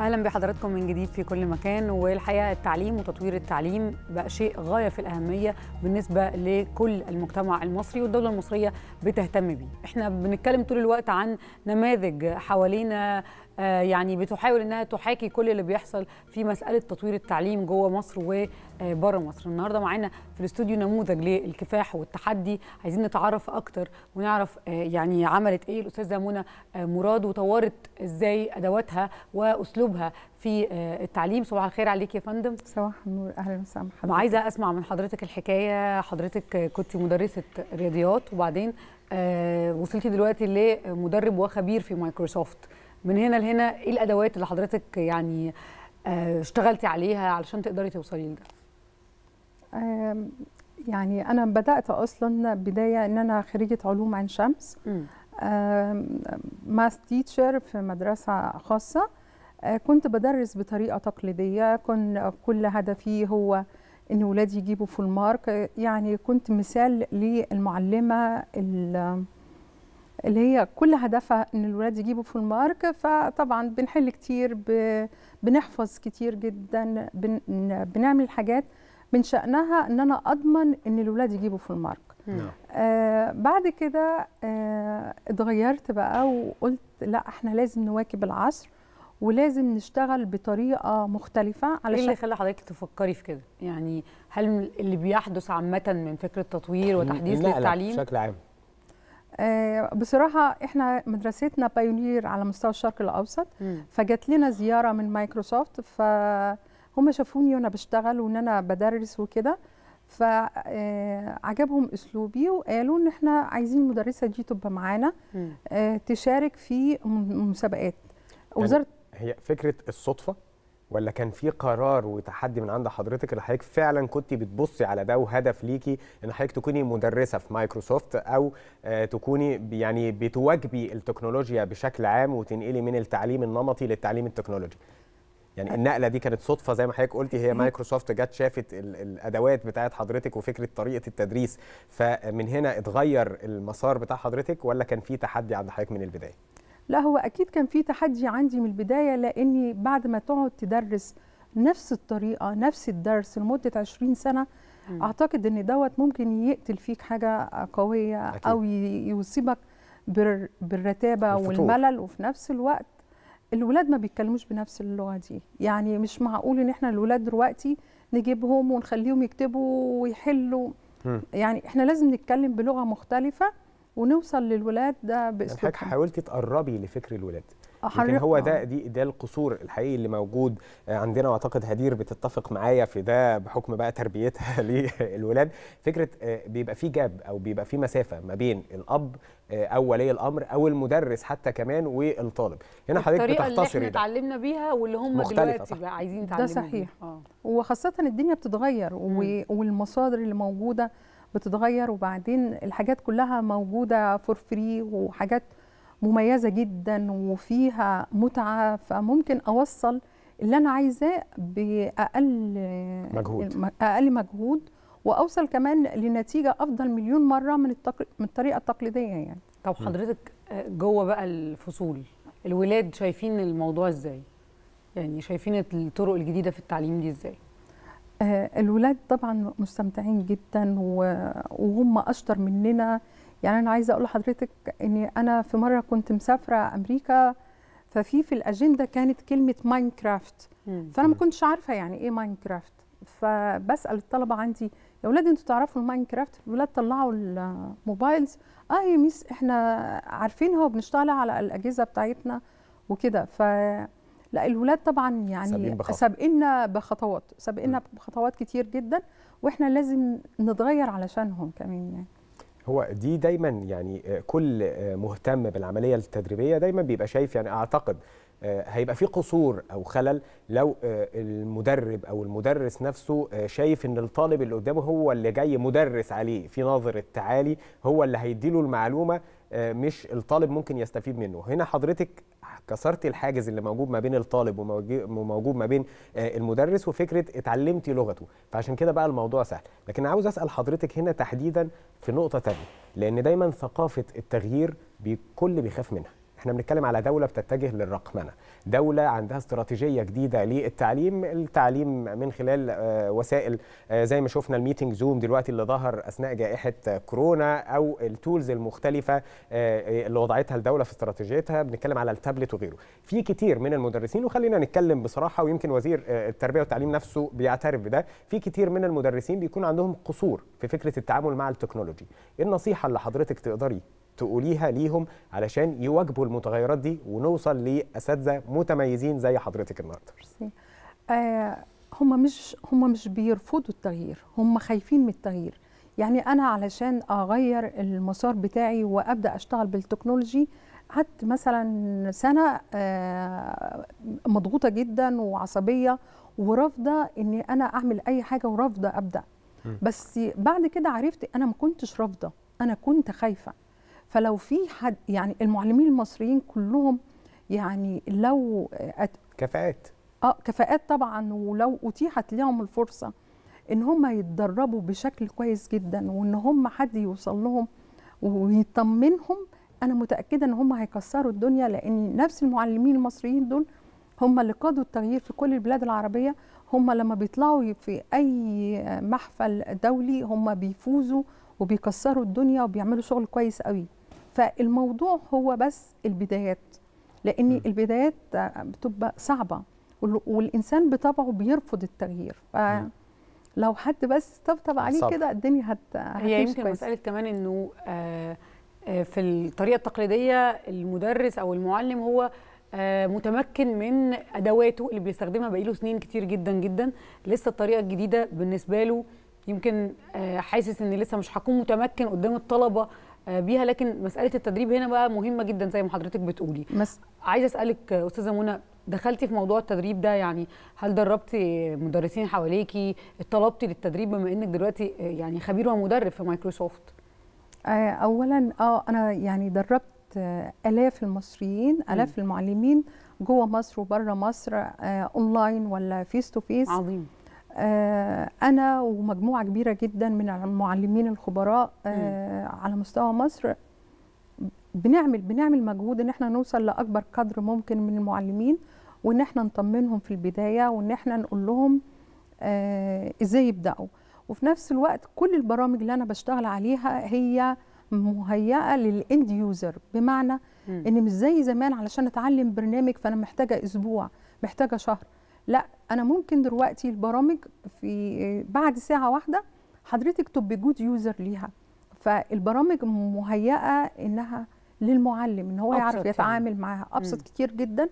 اهلا بحضراتكم من جديد في كل مكان والحقيقه التعليم وتطوير التعليم بقى شيء غايه في الاهميه بالنسبه لكل المجتمع المصري والدوله المصريه بتهتم بيه احنا بنتكلم طول الوقت عن نماذج حوالينا آه، يعني بتحاول انها تحاكي كل اللي بيحصل في مساله تطوير التعليم جوه مصر وبره آه، مصر النهارده معانا في الاستوديو نموذج للكفاح والتحدي عايزين نتعرف اكتر ونعرف آه، يعني عملت ايه الاستاذه منى مراد وطورت ازاي ادواتها واسلوبها في التعليم صباح الخير عليك يا فندم صباح النور اهلا وسهلا عايزه اسمع من حضرتك الحكايه حضرتك كنت مدرسه رياضيات وبعدين وصلتي دلوقتي لمدرب وخبير في مايكروسوفت من هنا لهنا ايه الادوات اللي حضرتك يعني آه، اشتغلتي عليها علشان تقدري توصلي لده يعني انا بدات اصلا بدايه ان انا خريجه علوم عين شمس ماس تيتشر في مدرسه خاصه آه، كنت بدرس بطريقه تقليديه كن كل هدفي هو ان ولادي يجيبوا في المارك يعني كنت مثال للمعلمه اللي هي كل هدفها ان الولاد يجيبوا فول مارك فطبعا بنحل كتير بنحفظ كتير جدا بن بنعمل حاجات من شأنها ان انا اضمن ان الولاد يجيبوا فول مارك نعم. آه بعد كده آه اتغيرت بقى وقلت لا احنا لازم نواكب العصر ولازم نشتغل بطريقه مختلفه علشان ايه اللي خلى حضرتك تفكري في كده يعني هل اللي بيحدث عامه من فكره تطوير وتحديث للتعليم لا بشكل عام آه، بصراحة احنا مدرستنا بايونير على مستوى الشرق الأوسط فجات لنا زيارة من مايكروسوفت فهم شافوني وأنا بشتغل وأن أنا بدرس وكده فعجبهم آه، اسلوبي وقالوا ان احنا عايزين المدرسه دي تبقى معانا آه، تشارك في مسابقات يعني وزاره هي فكره الصدفه ولا كان في قرار وتحدي من عند حضرتك اللي حضرتك فعلا كنت بتبصي على ده وهدف ليكي ان حضرتك تكوني مدرسه في مايكروسوفت او آه، تكوني يعني بتواجبي التكنولوجيا بشكل عام وتنقلي من التعليم النمطي للتعليم التكنولوجي يعني النقله دي كانت صدفه زي ما حضرتك قلتي هي مايكروسوفت جت شافت الادوات بتاعت حضرتك وفكره طريقه التدريس فمن هنا اتغير المسار بتاع حضرتك ولا كان في تحدي عند حضرتك من البدايه لا هو اكيد كان في تحدي عندي من البدايه لاني بعد ما تقعد تدرس نفس الطريقه نفس الدرس لمده 20 سنه م. اعتقد ان دوت ممكن يقتل فيك حاجه قويه أكيد. او يصيبك بالرتابه الفطور. والملل وفي نفس الوقت الولاد ما بيتكلموش بنفس اللغه دي يعني مش معقول ان احنا الولاد دلوقتي نجيبهم ونخليهم يكتبوا ويحلوا م. يعني احنا لازم نتكلم بلغه مختلفه ونوصل للولاد ده باسلوب حضرتك حاولتي تقربي لفكر الولاد لكن آه، هو ده آه. دي ده القصور الحقيقي اللي موجود آه، عندنا واعتقد هدير بتتفق معايا في ده بحكم بقى تربيتها للولاد فكره بيبقى في جاب او بيبقى في مسافه ما بين الاب او ولي الامر او المدرس حتى كمان والطالب هنا حضرتك بتختصري الطريقه اللي احنا اتعلمنا بيها واللي هم دلوقتي بقى عايزين يتعلموا ده صحيح اه وخاصه الدنيا بتتغير والمصادر اللي موجوده بتتغير وبعدين الحاجات كلها موجوده فور فري وحاجات مميزه جدا وفيها متعه فممكن اوصل اللي انا عايزاه باقل مجهود اقل مجهود واوصل كمان لنتيجه افضل مليون مره من من الطريقه التقليديه يعني طب حضرتك جوه بقى الفصول الولاد شايفين الموضوع ازاي يعني شايفين الطرق الجديده في التعليم دي ازاي آه، الولاد طبعا مستمتعين جدا وهم اشطر مننا يعني انا عايزه اقول لحضرتك اني انا في مره كنت مسافره امريكا ففي في الاجنده كانت كلمه ماينكرافت فانا ما كنتش عارفه يعني ايه ماينكرافت فبسال الطلبه عندي يا ولاد انتوا تعرفوا الماينكرافت الولاد طلعوا الموبايلز اه يا ميس احنا عارفينها وبنشتغل على الاجهزه بتاعتنا وكده ف لا الولاد طبعا يعني سابقنا بخطوات سابقنا بخطوات كتير جدا واحنا لازم نتغير علشانهم كمان يعني هو دي دايما يعني آه، كل آه، مهتم بالعمليه التدريبيه دايما بيبقى شايف يعني اعتقد آه، هيبقى في قصور او خلل لو المدرب او المدرس نفسه شايف ان الطالب اللي قدامه هو اللي جاي مدرس عليه في نظره تعالي هو اللي هيديله المعلومه مش الطالب ممكن يستفيد منه هنا حضرتك كسرتي الحاجز اللي موجود ما بين الطالب وموجود ما بين آه، المدرس وفكره اتعلمتي لغته فعشان كده بقى الموضوع سهل لكن عاوز اسال حضرتك هنا تحديدا في نقطه ثانيه لان دايما ثقافه التغيير الكل بيخاف منها احنا بنتكلم على دولة بتتجه للرقمنة دولة عندها استراتيجية جديدة للتعليم التعليم من خلال آه، وسائل آه، زي ما شفنا الميتنج زوم دلوقتي اللي ظهر أثناء جائحة كورونا أو التولز المختلفة آه، اللي وضعتها الدولة في استراتيجيتها بنتكلم على التابلت وغيره في كتير من المدرسين وخلينا نتكلم بصراحة ويمكن وزير التربية والتعليم نفسه بيعترف بده في كتير من المدرسين بيكون عندهم قصور في فكرة التعامل مع التكنولوجي إيه النصيحة اللي حضرتك تقدري تقوليها ليهم علشان يواجبوا المتغيرات دي ونوصل لاساتذه متميزين زي حضرتك النهارده آه، هم مش هم مش بيرفضوا التغيير هم خايفين من التغيير يعني انا علشان اغير المسار بتاعي وابدا اشتغل بالتكنولوجي قعدت مثلا سنه آه، مضغوطه جدا وعصبيه ورافضه ان انا اعمل اي حاجه ورافضه ابدا بس بعد كده عرفت انا ما كنتش رافضه انا كنت خايفه فلو في حد يعني المعلمين المصريين كلهم يعني لو كفاءات اه كفاءات طبعا ولو اتيحت لهم الفرصه ان هم يتدربوا بشكل كويس جدا وان هم حد يوصل لهم ويطمنهم انا متاكده ان هم هيكسروا الدنيا لان نفس المعلمين المصريين دول هم اللي قادوا التغيير في كل البلاد العربيه هم لما بيطلعوا في اي محفل دولي هم بيفوزوا وبيكسروا الدنيا وبيعملوا شغل كويس قوي فالموضوع هو بس البدايات لان م. البدايات بتبقى صعبه والانسان بطبعه بيرفض التغيير فلو حد بس طبطب عليه كده الدنيا هت هي يمكن مساله كمان انه آه، آه، في الطريقه التقليديه المدرس او المعلم هو آه، متمكن من ادواته اللي بيستخدمها بقاله سنين كتير جدا جدا لسه الطريقه الجديده بالنسبه له يمكن حاسس ان لسه مش هكون متمكن قدام الطلبه آه، بيها لكن مساله التدريب هنا بقى مهمه جدا زي ما حضرتك بتقولي مس... عايزه اسالك استاذه منى دخلتي في موضوع التدريب ده يعني هل دربتي مدرسين حواليكي اتطلبتي للتدريب بما انك دلوقتي آه، يعني خبير ومدرب في مايكروسوفت آه، اولا اه انا يعني دربت الاف المصريين الاف م. المعلمين جوه مصر وبره مصر اونلاين ولا فيس تو فيس عظيم آه، انا ومجموعه كبيره جدا من المعلمين الخبراء آه، على مستوى مصر بنعمل بنعمل مجهود ان احنا نوصل لاكبر قدر ممكن من المعلمين وان احنا نطمنهم في البدايه وان احنا نقول لهم آه، ازاي يبداوا وفي نفس الوقت كل البرامج اللي انا بشتغل عليها هي مهيئه للاند يوزر بمعنى ان مش زي زمان علشان اتعلم برنامج فانا محتاجه اسبوع محتاجه شهر لا انا ممكن دلوقتي البرامج في بعد ساعه واحده حضرتك تبقي جود يوزر ليها فالبرامج مهيئه انها للمعلم ان هو يعرف يعني. يتعامل يعني. معاها ابسط مم. كتير جدا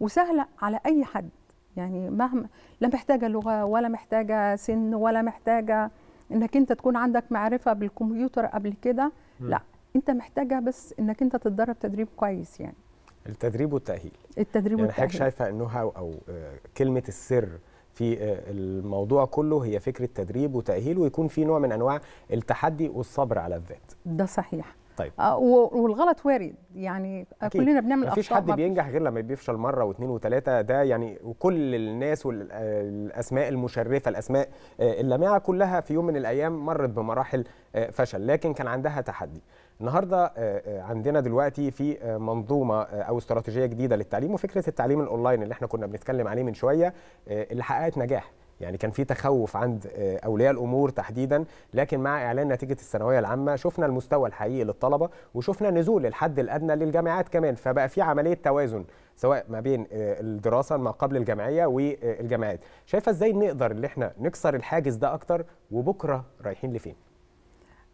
وسهله على اي حد يعني مهما لا محتاجه لغه ولا محتاجه سن ولا محتاجه انك انت تكون عندك معرفه بالكمبيوتر قبل كده لا انت محتاجه بس انك انت تتدرب تدريب كويس يعني التدريب والتاهيل التدريب يعني والتاهيل حضرتك شايفه أنها هاو او آه، كلمه السر في آه، الموضوع كله هي فكره تدريب وتاهيل ويكون في نوع من انواع التحدي والصبر على الذات ده صحيح طيب آه والغلط وارد يعني أكيد. كلنا بنعمل اخطاء مفيش حد بينجح غير لما بيفشل مره واثنين وثلاثه ده يعني وكل الناس والاسماء آه، المشرفه الاسماء اللامعه كلها في يوم من الايام مرت بمراحل فشل لكن كان عندها تحدي النهارده آه، آه، عندنا دلوقتي في آه، منظومه او استراتيجيه جديده للتعليم وفكره التعليم الاونلاين اللي احنا كنا بنتكلم عليه من شويه اللي حققت نجاح يعني كان في تخوف عند اولياء الامور تحديدا لكن مع اعلان نتيجه الثانويه العامه شفنا المستوى الحقيقي للطلبه وشفنا نزول الحد الادنى للجامعات كمان فبقى في عمليه توازن سواء ما بين الدراسه ما قبل الجامعيه والجامعات شايفه ازاي نقدر ان احنا نكسر الحاجز ده اكتر وبكره رايحين لفين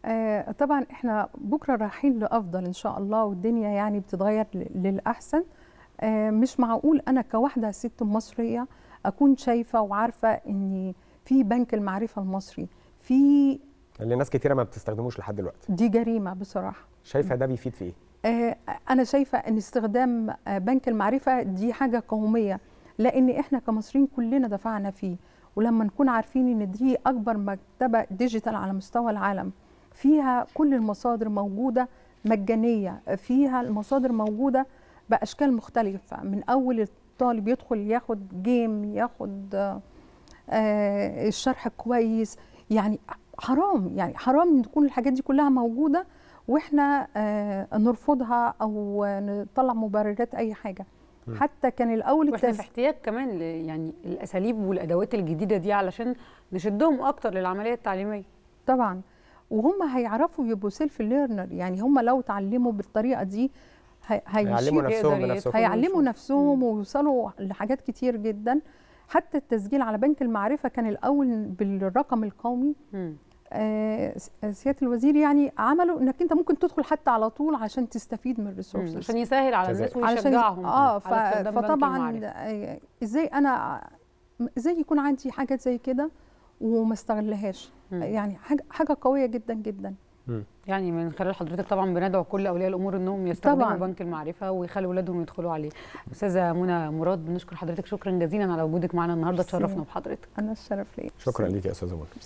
آه طبعا احنا بكره رايحين لافضل ان شاء الله والدنيا يعني بتتغير للاحسن آه مش معقول انا كواحده ست مصريه اكون شايفه وعارفه ان في بنك المعرفه المصري في اللي ناس كتيره ما بتستخدموش لحد دلوقتي دي جريمه بصراحه شايفه ده بيفيد في ايه آه انا شايفه ان استخدام آه، بنك المعرفه دي حاجه قوميه لان احنا كمصريين كلنا دفعنا فيه ولما نكون عارفين ان دي اكبر مكتبه ديجيتال على مستوى العالم فيها كل المصادر موجودة مجانية فيها المصادر موجودة بأشكال مختلفة من أول الطالب يدخل ياخد جيم ياخد آه، الشرح كويس يعني حرام يعني حرام ان تكون الحاجات دي كلها موجوده واحنا آه، نرفضها او نطلع مبررات اي حاجه حتى كان الاول واحنا في احتياج كمان يعني الاساليب والادوات الجديده دي علشان نشدهم اكتر للعمليه التعليميه طبعا وهم هيعرفوا يبقوا سيلف ليرنر يعني هم لو اتعلموا بالطريقه دي هيعلموا نفسهم إيه؟ بنفسهم هيعلموا نفسهم ويوصلوا لحاجات كتير جدا حتى التسجيل على بنك المعرفه كان الاول بالرقم القومي آه،, آه سياده الوزير يعني عملوا انك انت ممكن تدخل حتى على طول عشان تستفيد من الريسورسز عشان يسهل على الناس ويشجعهم اه فطبعا آه، ازاي انا ازاي يكون عندي حاجات زي كده وما استغلهاش يعني حاجه حاجه قويه جدا جدا يعني من خلال حضرتك طبعا بندعو كل اولياء الامور انهم يستخدموا طبعًا. بنك المعرفه ويخلوا اولادهم يدخلوا عليه استاذه منى مراد بنشكر حضرتك شكرا جزيلا على وجودك معنا النهارده تشرفنا بحضرتك انا الشرف لي شكرا ليك يا استاذه منى